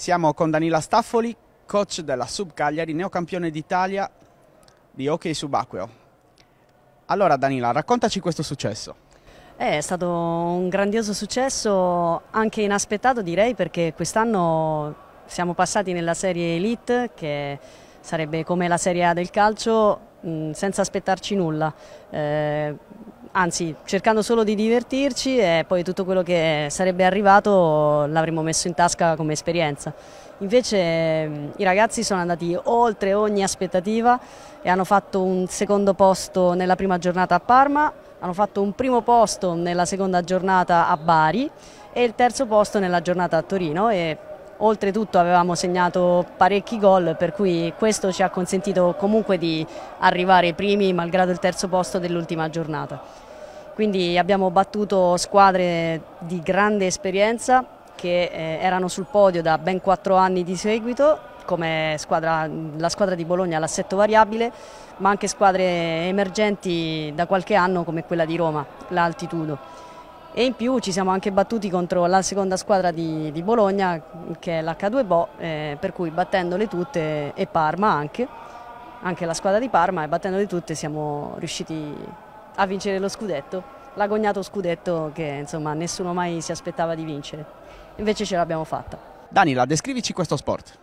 Siamo con Danila Staffoli, coach della Sub Cagliari, neocampione d'Italia di hockey subacqueo. Allora Danila, raccontaci questo successo. Eh, è stato un grandioso successo, anche inaspettato direi, perché quest'anno siamo passati nella serie Elite, che sarebbe come la Serie A del calcio, mm, senza aspettarci nulla. Eh, anzi cercando solo di divertirci e poi tutto quello che sarebbe arrivato l'avremmo messo in tasca come esperienza. Invece i ragazzi sono andati oltre ogni aspettativa e hanno fatto un secondo posto nella prima giornata a Parma, hanno fatto un primo posto nella seconda giornata a Bari e il terzo posto nella giornata a Torino oltretutto avevamo segnato parecchi gol per cui questo ci ha consentito comunque di arrivare primi malgrado il terzo posto dell'ultima giornata. Quindi abbiamo battuto squadre di grande esperienza che eh, erano sul podio da ben quattro anni di seguito come squadra, la squadra di Bologna all'assetto variabile ma anche squadre emergenti da qualche anno come quella di Roma, l'altitudo e in più ci siamo anche battuti contro la seconda squadra di, di Bologna che è l'H2 Bo, eh, per cui battendole tutte e Parma anche, anche la squadra di Parma e battendole tutte siamo riusciti a vincere lo scudetto, l'agognato scudetto che insomma nessuno mai si aspettava di vincere, invece ce l'abbiamo fatta. Danila, descrivici questo sport.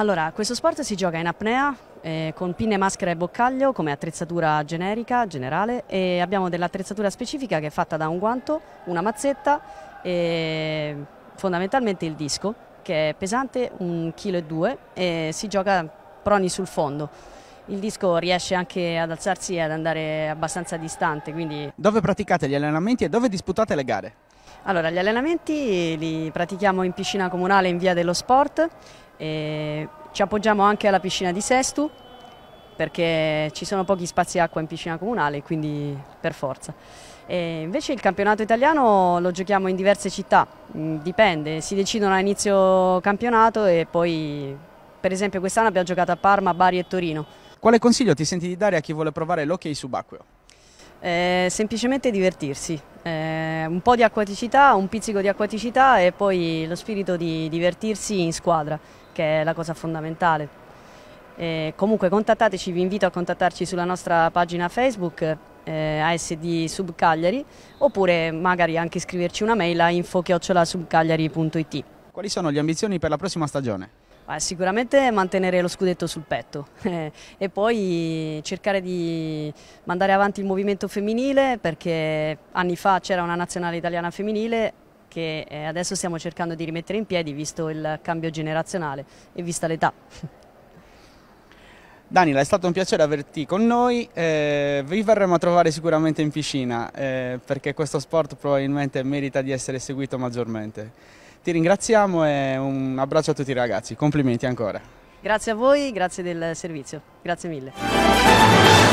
Allora, questo sport si gioca in apnea eh, con pinne, maschera e boccaglio come attrezzatura generica, generale e abbiamo dell'attrezzatura specifica che è fatta da un guanto, una mazzetta e fondamentalmente il disco che è pesante 1,2 kg e si gioca proni sul fondo. Il disco riesce anche ad alzarsi e ad andare abbastanza distante. Quindi... Dove praticate gli allenamenti e dove disputate le gare? Allora, gli allenamenti li pratichiamo in piscina comunale in via dello sport e ci appoggiamo anche alla piscina di Sestu perché ci sono pochi spazi acqua in piscina comunale, quindi per forza. E invece il campionato italiano lo giochiamo in diverse città, mm, dipende, si decidono a inizio campionato e poi per esempio quest'anno abbiamo giocato a Parma, Bari e Torino. Quale consiglio ti senti di dare a chi vuole provare l'hockey subacqueo? Eh, semplicemente divertirsi, eh, un po' di acquaticità, un pizzico di acquaticità e poi lo spirito di divertirsi in squadra, che è la cosa fondamentale. E comunque contattateci, vi invito a contattarci sulla nostra pagina Facebook eh, ASD Sub Cagliari oppure magari anche scriverci una mail a info Quali sono le ambizioni per la prossima stagione? Ah, sicuramente mantenere lo scudetto sul petto e poi cercare di mandare avanti il movimento femminile perché anni fa c'era una nazionale italiana femminile che eh, adesso stiamo cercando di rimettere in piedi visto il cambio generazionale e vista l'età. Danila, è stato un piacere averti con noi, eh, vi verremo a trovare sicuramente in piscina eh, perché questo sport probabilmente merita di essere seguito maggiormente. Ti ringraziamo e un abbraccio a tutti i ragazzi, complimenti ancora. Grazie a voi, grazie del servizio, grazie mille.